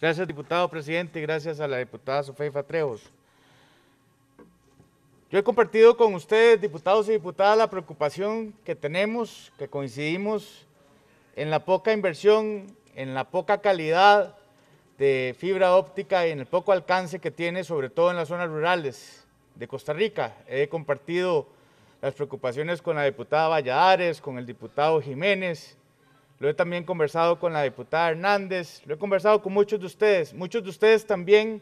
Gracias, diputado presidente, y gracias a la diputada Sofía Trejos. Yo he compartido con ustedes, diputados y diputadas, la preocupación que tenemos, que coincidimos en la poca inversión, en la poca calidad de fibra óptica y en el poco alcance que tiene, sobre todo en las zonas rurales de Costa Rica. He compartido las preocupaciones con la diputada Valladares, con el diputado Jiménez, lo he también conversado con la diputada Hernández, lo he conversado con muchos de ustedes. Muchos de ustedes también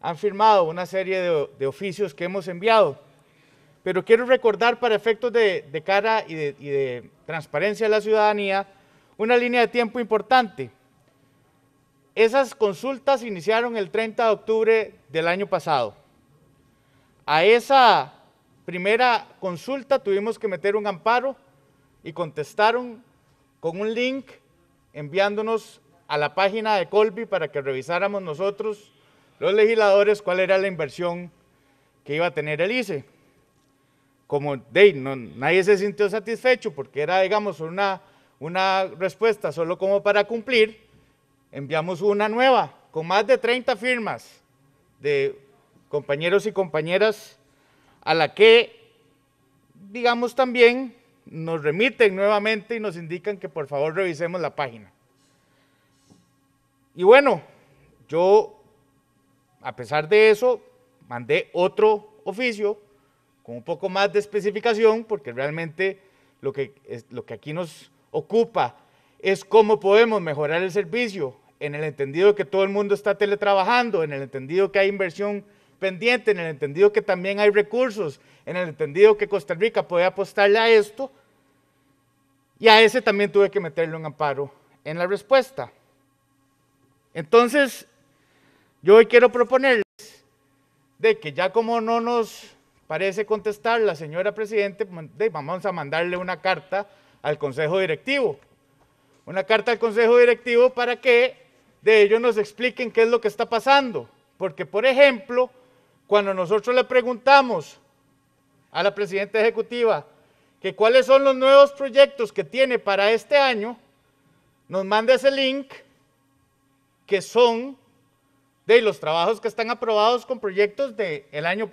han firmado una serie de, oficios que hemos enviado. Pero quiero recordar para efectos de, cara y de, y de transparencia a la ciudadanía una línea de tiempo importante. Esas consultas iniciaron el 30 de octubre del año pasado. A esa primera consulta tuvimos que meter un amparo y contestaron con un link enviándonos a la página de Colby para que revisáramos nosotros, los legisladores, cuál era la inversión que iba a tener el ICE. Como nadie se sintió satisfecho porque era, digamos, una, una respuesta solo como para cumplir, enviamos una nueva con más de 30 firmas de compañeros y compañeras a la que, digamos, también nos remiten nuevamente y nos indican que por favor revisemos la página. Y bueno, yo, a pesar de eso, mandé otro oficio con un poco más de especificación, porque realmente lo que, lo que aquí nos ocupa es cómo podemos mejorar el servicio, en el entendido que todo el mundo está teletrabajando, en el entendido que hay inversión pendiente, en el entendido que también hay recursos, en el entendido que Costa Rica puede apostarle a esto, y a ese también tuve que meterle un amparo en la respuesta. Entonces, yo hoy quiero proponerles de que ya como no nos parece contestar la señora Presidente, vamos a mandarle una carta al Consejo Directivo. Una carta al Consejo Directivo para que de ellos nos expliquen qué es lo que está pasando. Porque, por ejemplo, cuando nosotros le preguntamos a la presidenta ejecutiva que cuáles son los nuevos proyectos que tiene para este año, nos manda ese link que son de los trabajos que están aprobados con proyectos del el año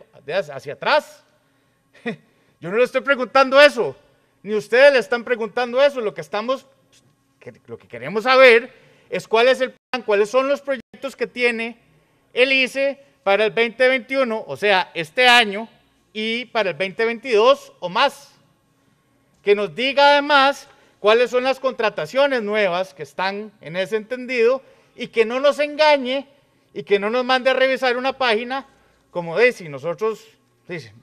hacia atrás. Yo no le estoy preguntando eso, ni ustedes le están preguntando eso. Lo que estamos, lo que queremos saber es cuál es el plan, cuáles son los proyectos que tiene el ICE para el 2021, o sea, este año, y para el 2022 o más. Que nos diga además cuáles son las contrataciones nuevas que están en ese entendido y que no nos engañe y que no nos mande a revisar una página como dice nosotros,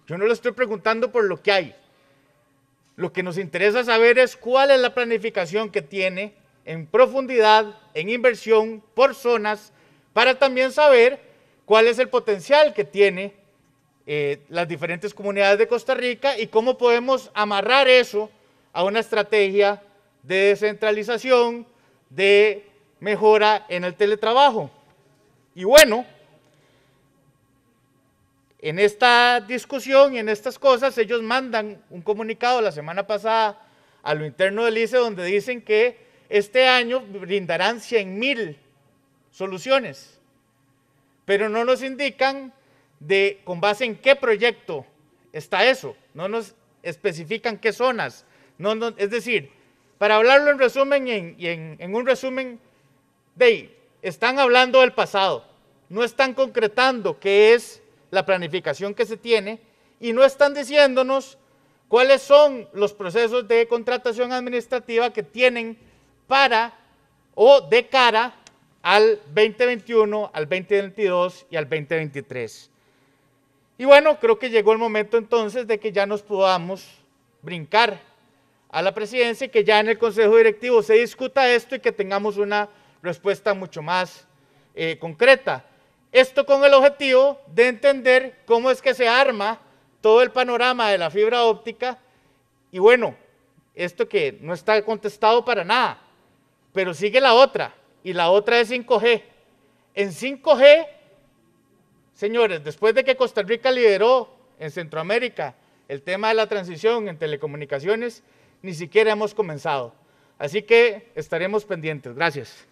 yo no le estoy preguntando por lo que hay. Lo que nos interesa saber es cuál es la planificación que tiene en profundidad, en inversión, por zonas, para también saber cuál es el potencial que tiene eh, las diferentes comunidades de Costa Rica y cómo podemos amarrar eso a una estrategia de descentralización, de mejora en el teletrabajo. Y bueno, en esta discusión y en estas cosas, ellos mandan un comunicado la semana pasada a lo interno del ICE donde dicen que este año brindarán 100.000 soluciones pero no nos indican de con base en qué proyecto está eso, no nos especifican qué zonas, es decir, para hablarlo en resumen y en, un resumen, de, están hablando del pasado, no están concretando qué es la planificación que se tiene y no están diciéndonos cuáles son los procesos de contratación administrativa que tienen para o de cara al 2021, al 2022 y al 2023. Y bueno, creo que llegó el momento entonces de que ya nos podamos brincar a la presidencia y que ya en el Consejo Directivo se discuta esto y que tengamos una respuesta mucho más eh, concreta. Esto con el objetivo de entender cómo es que se arma todo el panorama de la fibra óptica y bueno, esto que no está contestado para nada, pero sigue la otra, y la otra es 5G. En 5G, señores, después de que Costa Rica lideró en Centroamérica el tema de la transición en telecomunicaciones, ni siquiera hemos comenzado. Así que estaremos pendientes. Gracias.